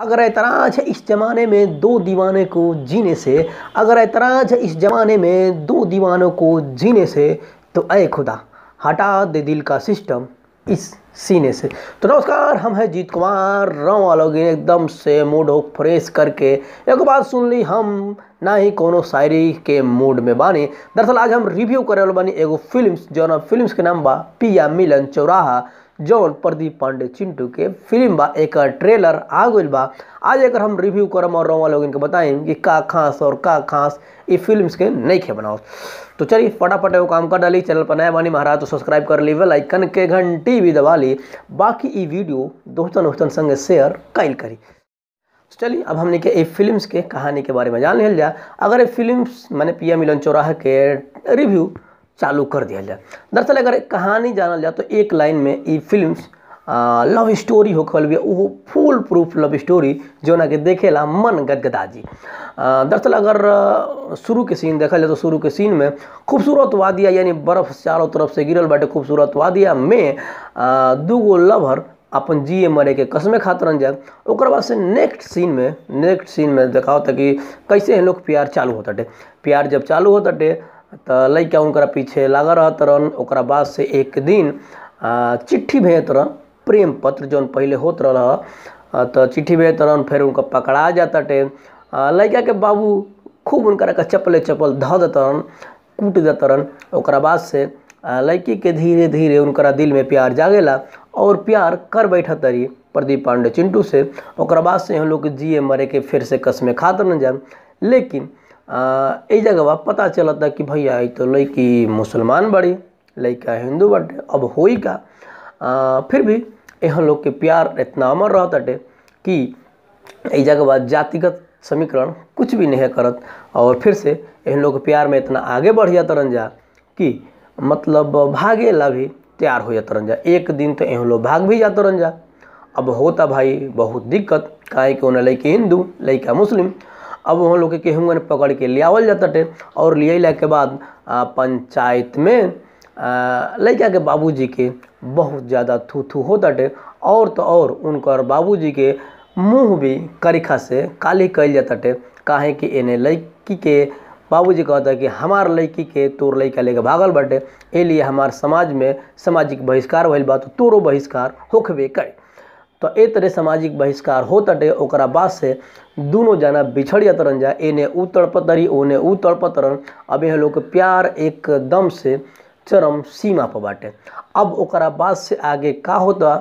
अगर एतराज है इस ज़माने में दो दीवाने को जीने से अगर एतराज है इस ज़माने में दो दीवानों को जीने से तो अय खुदा हटा दे दिल का सिस्टम इस सीने से तो नमस्कार हम हैं जीत कुमार राम के एकदम से मूड हो फ्रेश करके एक बात सुन ली हम ना ही कोनो शायरी के मूड में बानी दरअसल आज हम रिव्यू करे वाले बानी एगो फिल्म ना फिल्म के नाम बा पिया मिलन चौराहा जौन प्रदीप पांडे चिंटू के फिल्म बा एक ट्रेलर आ गई बा आज एक हम रिव्यू करम और रोवा लोग इनके बताएं कि का खास और का खास ये फिल्म के नहीं खे बनाओ तो चलिए फटाफट वो काम कर डाली चैनल पर नया बानी महाराज तो सब्सक्राइब कर ली वेल आइकन के घंटी भी दबा ली बाकी ये वीडियो दोस्तों दोस्तों संगे शेयर कैल करी तो चलिए अब हमने के ये फिल्म्स के कहानी के बारे में जान लिया जाए अगर ये फिल्म्स मैंने पिया मिलन चौराह के रिव्यू चालू कर दिया जाए दरअसल अगर कहानी जानल जाए तो एक लाइन में ये फिल्म लव स्टोरी होखल भी वो फुल प्रूफ लव स्टोरी जोना के देखेला मन गदगदा जी दरअसल अगर शुरू के सीन देखा जाए तो शुरू के सीन में खूबसूरत वादिया यानी बर्फ़ चारों तरफ से गिरल बैठे खूबसूरत वादिया में दूगो लवर अपन जिए मरे के कसमें खातरन जाए और बाद से नेक्स्ट सीन में नेक्स्ट सीन में देखाओ था कि कैसे हैं लोग प्यार चालू होता प्यार जब चालू होता टे तो लैका उनका पीछे लगा रहत रहन ओकरा बाद से एक दिन चिट्ठी भेजत रह प्रेम पत्र जौन पहले होत रह तो चिट्ठी भेजत रहन फिर उनका पकड़ा जाता टे लैका के बाबू खूब उनका चप्पले चप्पल ध देत रहन कूट देत रहन ओकरा बाद से लड़की के धीरे धीरे उनका दिल में प्यार जागेला और प्यार कर बैठ रही प्रदीप पांडे चिंटू से और बाद से हम लोग जिए मरे के फिर से कसमें खातर न जाए लेकिन यही जगह पता चलता कि भैया तो लड़की मुसलमान बड़ी लड़का हिंदू बटे अब हो का आ, फिर भी यहाँ लोग के प्यार इतना अमर रहताटे कि यही जगह जातिगत समीकरण कुछ भी नहीं करत और फिर से इन लोग प्यार में इतना आगे बढ़ जाता रन जा कि मतलब भागे ला भी तैयार हो जाता रन जा एक दिन तो यहाँ लोग भाग भी जाता रन जा अब होता भाई बहुत दिक्कत काहे कि उन्हें लड़की हिंदू लड़का मुस्लिम अब वहाँ लोग के पकड़ के लियावल जाते टे और लियाला के बाद पंचायत में लड़का के बाबूजी के बहुत ज़्यादा थू थू होते टे और तो और उनकर बाबूजी के मुँह भी करीखा से काली कल जाता टे काहे कि इन्हें लड़की के बाबूजी कहता कि हमार लड़की के तोर लड़का लेके भागल बटे ए हमार समाज में सामाजिक बहिष्कार भइल बात तो तोरो बहिष्कार होखबे कर तो ए तरह सामाजिक बहिष्कार हो तटे और बाद से दोनों जना बिछड़िया तरन जाए एने ऊ तड़पतरी ओने ऊ तड़पतरन अब यह लोग प्यार एकदम से चरम सीमा पर बाटे अब ओकरा बाद से आगे का होता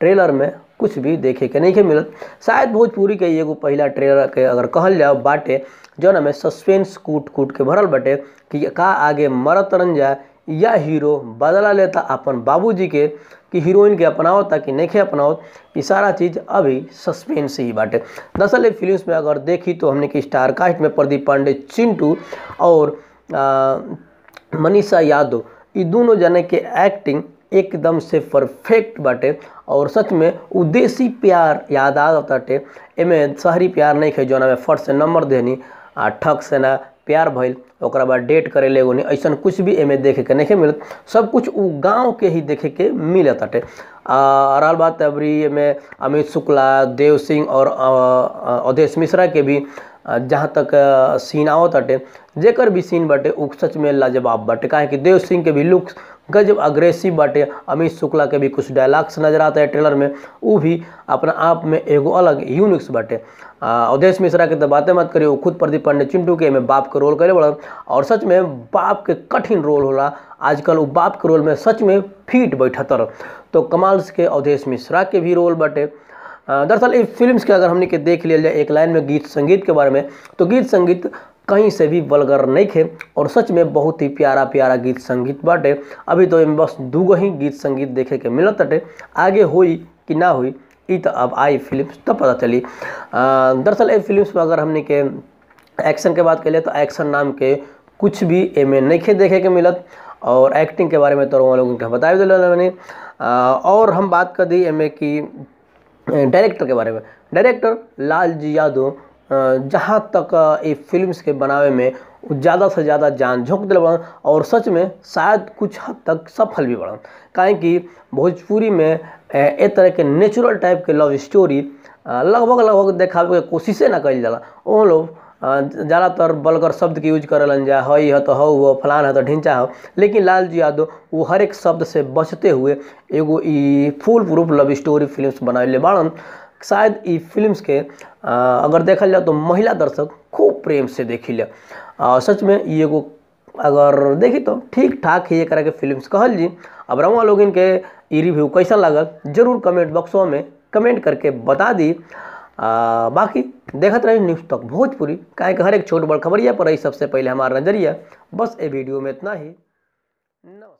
ट्रेलर में कुछ भी देखे के नहीं के मिलत शायद भोजपुरी के एगो पहला ट्रेलर के अगर कहल जाओ बाटे जौन में सस्पेंस कूट कूट के भरल बटे कि का आगे मरत रन जाए या हीरो बदला लेता अपन बाबूजी के कि हीरोइन के अपनाओ ताकि खे अपनाओ ये सारा चीज़ अभी सस्पेंस ही बाटे दरअसल ये फिल्म में अगर देखी तो हमने कि स्टार कास्ट में प्रदीप पांडे चिंटू और मनीषा यादव ये दोनों जने के एक्टिंग एकदम से परफेक्ट बाटे और सच में उदेशी प्यार याद आवताटे एमे शहरी प्यार नहीं खे जो में फट से नंबर देनी आ ठग से ना प्यार भइल और बाद डेट करेले एगो नहीं ऐसा कुछ भी एमें देखे के नहीं मिलत सब कुछ उ गाँव के ही देखे के मिलत अटे रहा बात अभी एमे अमित शुक्ला देव सिंह और अवधेश मिश्रा के भी जहाँ तक सीन आवत अटे जेकर भी सीन बटे उ सच में लाजवाब बटे कहे कि देव सिंह के भी लुक गजब अग्रेसिव बाटे अमित शुक्ला के भी कुछ डायलॉग्स नजर आता है ट्रेलर में वो भी अपना आप में एगो अलग यूनिक्स बाटे अवधेश मिश्रा के तो बातें मत करिए खुद प्रदीप पांडे चिंटू के में बाप के रोल करे बड़ा और सच में बाप के कठिन रोल होला आजकल वो बाप के रोल में सच में फिट बैठतर तो कमाल के अवधेश मिश्रा के भी रोल बाटे दरअसल इस फिल्म्स के अगर हमने के देख लिया जाए एक लाइन में गीत संगीत के बारे में तो गीत संगीत कहीं से भी बलगर नहीं थे और सच में बहुत ही प्यारा प्यारा गीत संगीत बाटे अभी तो बस दूगो ही गीत संगीत देखे के मिलत बाटे आगे हुई कि ना हुई ई तो अब आई फिल्म तब तो पता चली दरअसल ये फिल्म्स में अगर हमने के एक्शन के बात करें तो एक्शन नाम के कुछ भी एमे नहीं खे देखे के मिलत और एक्टिंग के बारे में तो लोगों के बता दिल मैंने और हम बात कर दी एम ए की डायरेक्टर के बारे में डायरेक्टर लालजी यादव जहाँ तक ये फिल्म्स के बनावे में ज़्यादा से ज़्यादा जान झोंक दिल बड़न और सच में शायद कुछ हद तक सफल भी बढ़न कहें कि भोजपुरी में ए तरह के नेचुरल टाइप के लव स्टोरी लगभग लगभग देखावे के कोशिशें ना कर जाला वो लोग ज़्यादातर बलकर शब्द के यूज करलन जा हई है तो हौ फलान है तो ढिंचा हो लेकिन लालजी यादव वो हर एक शब्द से बचते हुए एगो full proof love story film बना बाड़न शायद इ फिल्म्स के आ, अगर देखल जाए तो महिला दर्शक खूब प्रेम से देखी ले सच में ये एगो अगर देखी तो ठीक ठाक ही एक के फिल्म्स कहल जी अब रवा लोग इनके रिव्यू कैसा लागल जरूर कमेंट बॉक्सों में कमेंट करके बता दी आ, बाकी देखते रही न्यूज़ तक भोजपुरी काहे हर एक छोट बड़ खबरिया पर रही सबसे पहले हमारा नज़रिया बस ए वीडियो में इतना ही नमस्कार